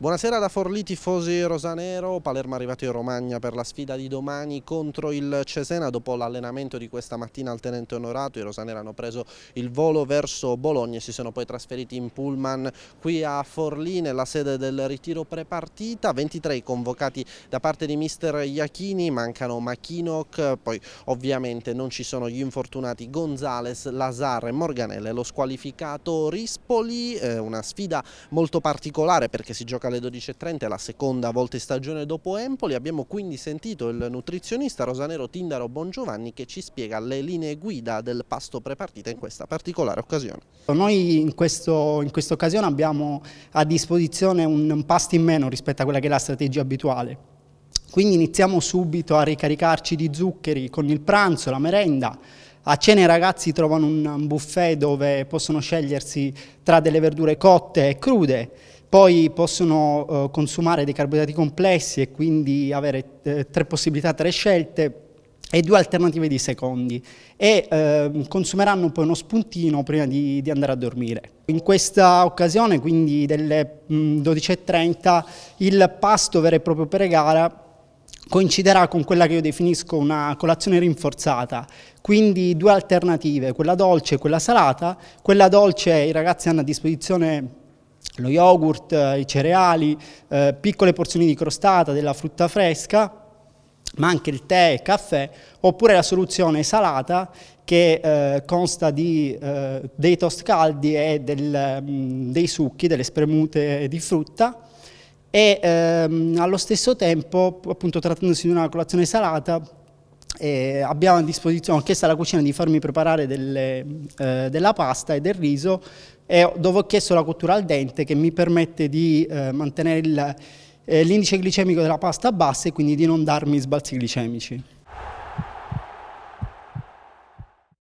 Buonasera da Forlì, tifosi rosanero. Palermo è arrivato in Romagna per la sfida di domani contro il Cesena. Dopo l'allenamento di questa mattina al tenente onorato, i rosaneri hanno preso il volo verso Bologna e si sono poi trasferiti in pullman qui a Forlì nella sede del ritiro prepartita. 23 convocati da parte di mister Iachini, mancano Machinoc, poi ovviamente non ci sono gli infortunati Gonzales, Lazar e Morganelle, lo squalificato Rispoli, eh, una sfida molto particolare perché si gioca alle 12.30, la seconda volta in stagione dopo Empoli. Abbiamo quindi sentito il nutrizionista Rosanero Tindaro Bongiovanni che ci spiega le linee guida del pasto prepartito in questa particolare occasione. Noi in, questo, in questa occasione abbiamo a disposizione un pasto in meno rispetto a quella che è la strategia abituale. Quindi iniziamo subito a ricaricarci di zuccheri con il pranzo, la merenda, a cena i ragazzi trovano un buffet dove possono scegliersi tra delle verdure cotte e crude poi possono eh, consumare dei carboidrati complessi e quindi avere eh, tre possibilità, tre scelte e due alternative di secondi e eh, consumeranno poi uno spuntino prima di, di, andare a dormire. In questa occasione, quindi delle 12.30, mm, il pasto vero e proprio per gara coinciderà con quella che io definisco una colazione rinforzata, quindi due alternative, quella dolce e quella salata. Quella dolce i ragazzi hanno a disposizione lo yogurt, eh, i cereali, eh, piccole porzioni di crostata, della frutta fresca, ma anche il tè, il caffè, oppure la soluzione salata che eh, consta di, eh, dei toast caldi e del, mh, mm, dei succhi, delle spremute di frutta e ehm, allo stesso tempo, appunto trattandosi di una colazione salata, eh, abbiamo a disposizione, anche chiesto alla cucina di farmi preparare delle, eh, della pasta e del riso e dove ho chiesto la cottura al dente che mi permette di eh, mantenere eh, l'indice eh, glicemico della pasta bassa e quindi di non darmi sbalzi glicemici.